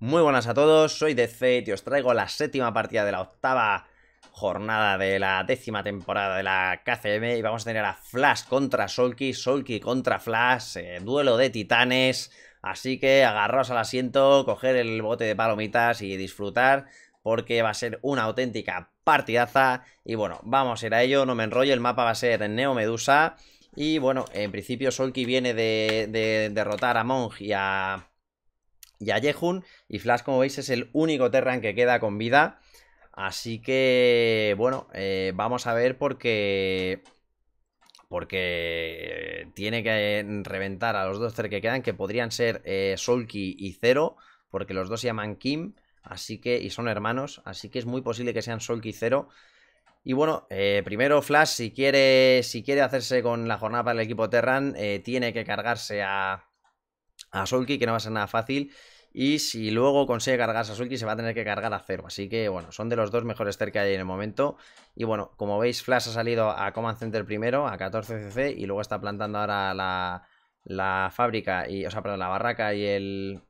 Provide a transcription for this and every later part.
Muy buenas a todos, soy DC y os traigo la séptima partida de la octava jornada de la décima temporada de la KCM y vamos a tener a Flash contra Solky, Solky contra Flash, eh, duelo de titanes, así que agarraos al asiento, coger el bote de palomitas y disfrutar porque va a ser una auténtica partidaza y bueno, vamos a ir a ello, no me enrollo, el mapa va a ser Neo Medusa y bueno, en principio Solky viene de, de derrotar a Monk y a y a Y Flash, como veis, es el único Terran que queda con vida. Así que, bueno, eh, vamos a ver porque... Porque tiene que reventar a los dos Terran que quedan, que podrían ser eh, Solki y Zero, porque los dos se llaman Kim, así que, y son hermanos, así que es muy posible que sean Solki y Zero. Y bueno, eh, primero Flash, si quiere, si quiere hacerse con la jornada para el equipo Terran, tiene que cargarse a, a Solki, que no va a ser nada fácil. Y si luego consigue cargarse a Sulky, se va a tener que cargar a Cero. Así que, bueno, son de los dos mejores ter que hay en el momento. Y bueno, como veis, Flash ha salido a Command Center primero, a 14cc, y luego está plantando ahora la, la fábrica, y, o sea, perdón, la barraca y el,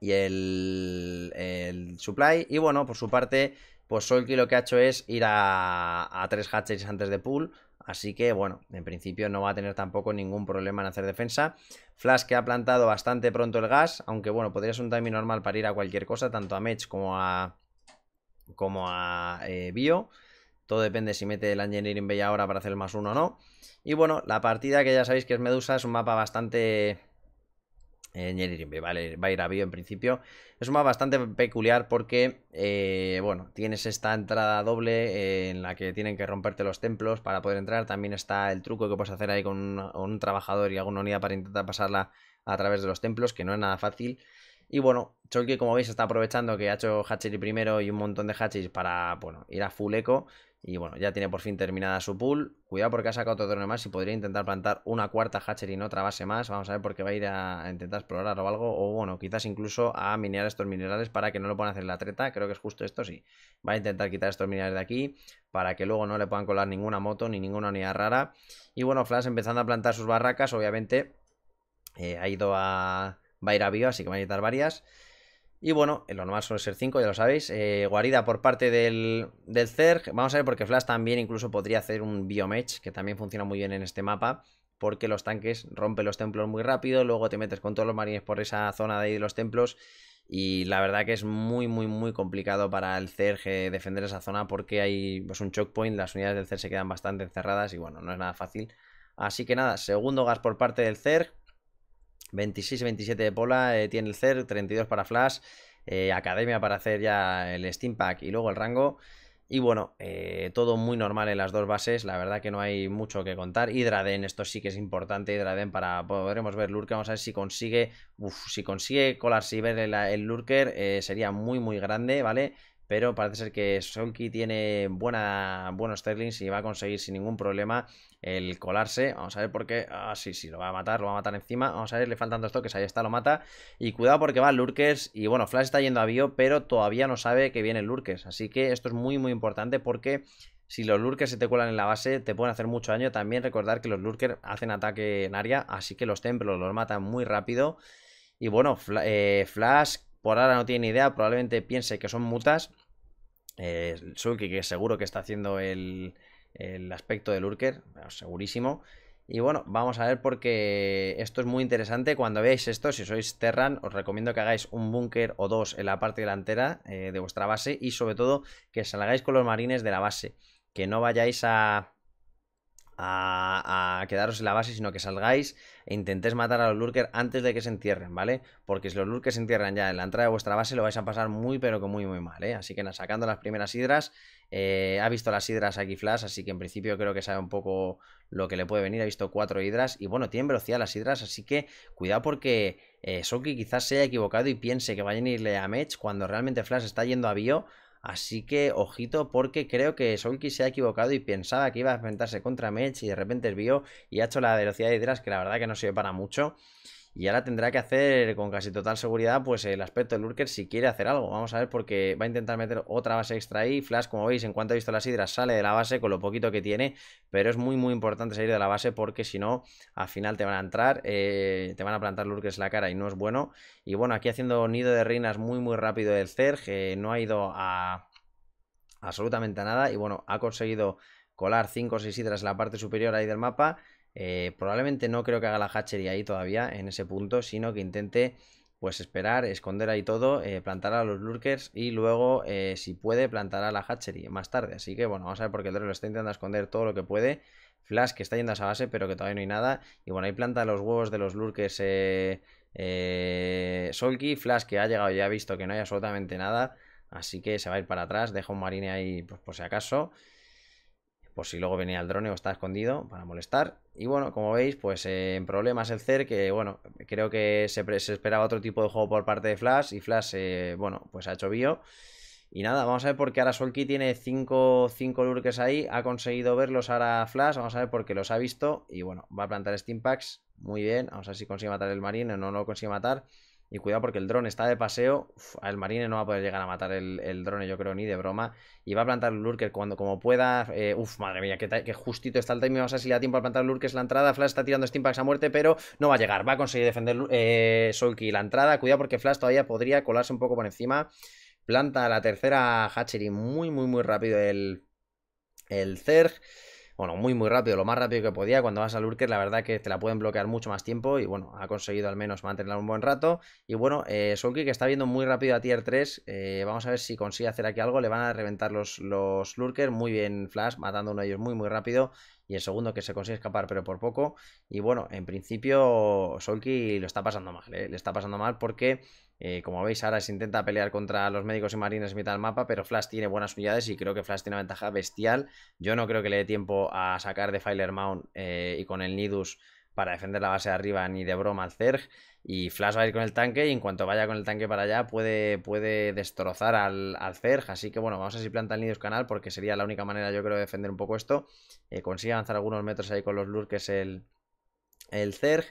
y el, el supply. Y bueno, por su parte, pues Solki lo que ha hecho es ir a, a tres hatches antes de pool Así que bueno, en principio no va a tener tampoco ningún problema en hacer defensa. Flash que ha plantado bastante pronto el gas, aunque bueno, podría ser un timing normal para ir a cualquier cosa, tanto a Mech como a, como a eh, Bio. Todo depende si mete el Engineering Bay ahora para hacer el más uno o no. Y bueno, la partida que ya sabéis que es Medusa es un mapa bastante vale, va a ir a bio en principio. Es una bastante peculiar porque, eh, bueno, tienes esta entrada doble eh, en la que tienen que romperte los templos para poder entrar. También está el truco que puedes hacer ahí con un, trabajador y alguna unidad para intentar pasarla a través de los templos, que no es nada fácil. Y bueno, Cholky, como veis, está aprovechando que ha hecho Hatchery primero y un montón de Hatcheries para, bueno, ir a full eco y bueno, ya tiene por fin terminada su pool. Cuidado porque ha sacado otro drone más y podría intentar plantar una cuarta hatchery en otra base más. Vamos a ver por qué va a ir a, intentar explorar o algo. O bueno, quizás incluso a minear estos minerales para que no lo puedan hacer la treta. Creo que es justo esto, sí. Va a intentar quitar estos minerales de aquí para que luego no le puedan colar ninguna moto ni ninguna unidad rara. Y bueno, Flash empezando a plantar sus barracas, obviamente. Eh, ha ido a... Va a ir a bio, así que va a quitar varias. Y bueno, eh, lo normal suele ser 5, ya lo sabéis. Eh, guarida por parte del, del Zerg. Vamos a ver porque Flash también incluso podría hacer un Biomech, que también funciona muy bien en este mapa. Porque los tanques rompen los templos muy rápido. Luego te metes con todos los marines por esa zona de ahí de los templos. Y la verdad que es muy, muy, muy complicado para el Zerg eh, defender esa zona porque hay pues, un checkpoint, las unidades del Zerg se quedan bastante encerradas y bueno, no es nada fácil. Así que nada, segundo gas por parte del Zerg, 26, 27 de Pola, eh, tiene el CER, 32 para Flash, eh, Academia para hacer ya el Steam Pack y luego el rango. Y bueno, eh, todo muy normal en las dos bases, la verdad que no hay mucho que contar. Hidraden, esto sí que es importante, Hidraden para podremos ver Lurker, vamos a ver si consigue, si consigue colarse y ver el, Lurker sería muy muy grande, ¿vale? pero parece ser que Sonky tiene buena, buenos Sterlings y va a conseguir sin ningún problema el colarse. Vamos a ver por qué. Ah, sí, sí, lo va a matar, lo va a matar encima. Vamos a ver, le faltan dos toques, ahí está, lo mata. Y cuidado porque va Lurkers. Y bueno, Flash está yendo a Bio, pero todavía no sabe que viene Lurkers. Así que esto es muy, muy importante porque si los lurkers se te cuelan en la base, te pueden hacer mucho daño. También recordar que los lurkers hacen ataque en área, así que los templos los matan muy rápido. Y bueno, eh, Flash por ahora no tiene idea, probablemente piense que son mutas. Eh, Sulky, que seguro que está haciendo el, aspecto del lurker. segurísimo. Y bueno, vamos a ver porque esto es muy interesante. Cuando veáis esto, si sois Terran, os recomiendo que hagáis un búnker o dos en la parte delantera eh, de vuestra base y sobre todo que salgáis con los marines de la base. Que no vayáis a, a, quedaros en la base, sino que salgáis e intentéis matar a los lurkers antes de que se entierren, ¿vale? Porque si los lurkers se entierran ya en la entrada de vuestra base, lo vais a pasar muy, pero que muy, muy mal, ¿eh? Así que sacando las primeras hidras, eh, ha visto las hidras aquí Flash, así que en principio creo que sabe un poco lo que le puede venir. Ha visto cuatro hidras y bueno, tienen velocidad las hidras, así que cuidado porque eh, Soki quizás se haya equivocado y piense que vayan a irle a Mech cuando realmente Flash está yendo a Bio Así que ojito porque creo que Sonky se ha equivocado y pensaba que iba a enfrentarse contra Mech y de repente vio y ha hecho la velocidad de detrás que la verdad que no sirve para mucho. Y ahora tendrá que hacer con casi total seguridad pues el aspecto del Lurker si quiere hacer algo. Vamos a ver porque va a intentar meter otra base extra ahí. Flash, como veis, en cuanto ha visto las hidras, sale de la base con lo poquito que tiene. Pero es muy, muy importante salir de la base porque si no, al final te van a entrar, eh, te van a plantar Lurkers la cara y no es bueno. Y bueno, aquí haciendo nido de reinas muy, muy rápido el Zerg. Eh, no ha ido a absolutamente a nada y bueno, ha conseguido colar 5 o 6 hidras en la parte superior ahí del mapa eh, probablemente no creo que haga la hatchery ahí todavía en ese punto, sino que intente pues esperar, esconder ahí todo, eh, plantar a los lurkers y luego, eh, si puede, plantar a la hatchery más tarde. Así que bueno, vamos a ver porque el lo está intentando esconder todo lo que puede. Flash que está yendo a esa base, pero que todavía no hay nada. Y bueno, ahí planta los huevos de los lurkers eh, Solky. Flash que ha llegado y ha visto que no hay absolutamente nada. Así que se va a ir para atrás. Deja un marine ahí pues, por si acaso por si luego venía el drone o está escondido para molestar. Y bueno, como veis, pues en problemas el CER, que bueno, creo que se, esperaba otro tipo de juego por parte de Flash y Flash, eh, bueno, pues ha hecho bio. Y nada, vamos a ver porque qué ahora Solki tiene 5 cinco, lurkes ahí, ha conseguido verlos ahora Flash, vamos a ver porque qué los ha visto y bueno, va a plantar Steam Packs, muy bien, vamos a ver si consigue matar el Marine o no lo consigue matar. Y cuidado porque el drone está de paseo. Uf, el marine no va a poder llegar a matar el, drone, yo creo, ni de broma. Y va a plantar el lurker cuando como pueda. Eh, uf, madre mía, que, justito está el timing. Vamos a ver si le da tiempo a plantar el lurker. Es la entrada. Flash está tirando steampacks a muerte, pero no va a llegar. Va a conseguir defender eh, Solky la entrada. Cuidado porque Flash todavía podría colarse un poco por encima. Planta la tercera Hatchery muy, muy, muy rápido el, el Zerg bueno, muy muy rápido, lo más rápido que podía. Cuando vas a lurker, la verdad que te la pueden bloquear mucho más tiempo y bueno, ha conseguido al menos mantenerla un buen rato. Y bueno, eh, que está viendo muy rápido a tier 3, eh, vamos a ver si consigue hacer aquí algo, le van a reventar los, los Lurkers, muy bien Flash, matando uno de ellos muy muy rápido y el segundo que se consigue escapar pero por poco. Y bueno, en principio Solki lo está pasando mal, ¿eh? le está pasando mal porque eh, como veis ahora se intenta pelear contra los médicos y marines en mitad del mapa, pero Flash tiene buenas unidades y creo que Flash tiene una ventaja bestial. Yo no creo que le dé tiempo a sacar de Filer Mount eh, y con el Nidus para defender la base de arriba ni de broma al Zerg. Y Flash va a ir con el tanque y en cuanto vaya con el tanque para allá puede, puede destrozar al, al Zerg. Así que bueno, vamos a ver si planta el Nidus Canal porque sería la única manera yo creo de defender un poco esto. Eh, consigue avanzar algunos metros ahí con los que el, el Zerg.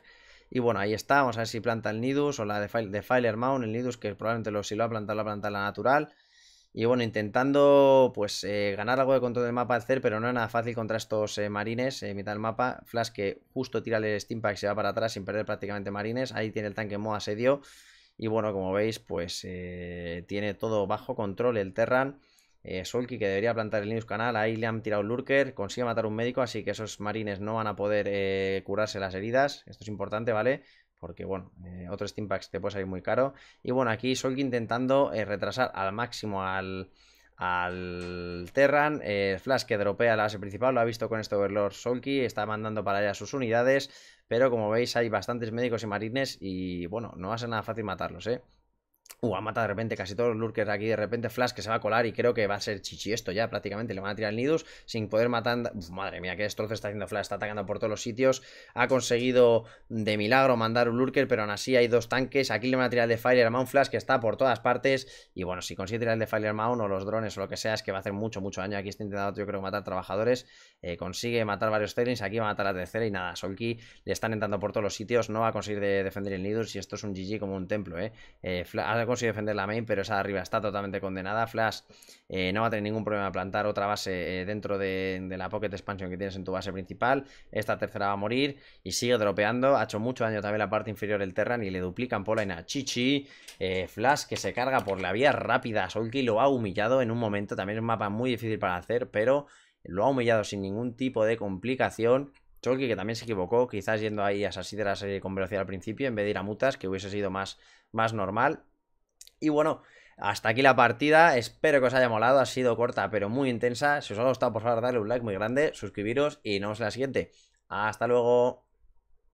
Y bueno, ahí está, vamos a ver si planta el Nidus o la de, File, Mount, el Nidus que probablemente lo, si lo ha plantado, planta ha la natural. Y bueno, intentando pues eh, ganar algo de control del mapa hacer, pero no es nada fácil contra estos eh, marines en eh, mitad del mapa. Flash que justo tira el steampack y se va para atrás sin perder prácticamente marines. Ahí tiene el tanque Moa asedio. Y bueno, como veis, pues tiene todo bajo control el Terran. Eh, Solki que debería plantar el Linux Canal, ahí le han tirado un Lurker, consigue matar un médico, así que esos marines no van a poder curarse las heridas, esto es importante, ¿vale? porque bueno, otro eh, otros Steam Packs te puede salir muy caro. Y bueno, aquí Solki intentando eh, retrasar al máximo al, Terran. Eh, Flash que dropea la base principal, lo ha visto con este Overlord Solky, está mandando para allá sus unidades, pero como veis hay bastantes médicos y marines y bueno, no va a ser nada fácil matarlos, ¿eh? ha uh, matado de repente casi todos los lurkers aquí. De repente Flash que se va a colar y creo que va a ser chichi esto ya prácticamente. Le van a tirar el nidus sin poder matar. madre mía, qué destrozo está haciendo Flash. Está atacando por todos los sitios. Ha conseguido de milagro mandar un lurker, pero aún así hay dos tanques. Aquí le van a tirar el de Fire Mount Flash que está por todas partes. Y bueno, si consigue tirar el de Fire Mount o los drones o lo que sea, es que va a hacer mucho, mucho daño. Aquí está intentando, yo creo, matar trabajadores. Eh, consigue matar varios Terrins. Aquí va a matar a la tercera y nada. Solki le están entrando por todos los sitios. No va a conseguir defender el Nidus. Y esto es un GG como un templo, ¿eh? eh y defender la main, pero esa arriba está totalmente condenada. Flash eh, no va a tener ningún problema plantar otra base eh, dentro de, la pocket expansion que tienes en tu base principal. Esta tercera va a morir y sigue dropeando. Ha hecho mucho daño también la parte inferior del Terran y le duplican Poline a Chichi. Eh, Flash que se carga por la vía rápida. Solki lo ha humillado en un momento. También es un mapa muy difícil para hacer, pero lo ha humillado sin ningún tipo de complicación. Solki que también se equivocó, quizás yendo ahí a la serie con velocidad al principio en vez de ir a Mutas, que hubiese sido más, más normal. Y bueno, hasta aquí la partida, espero que os haya molado, ha sido corta pero muy intensa. Si os ha gustado, por favor, darle un like muy grande, suscribiros y nos vemos en la siguiente. ¡Hasta luego!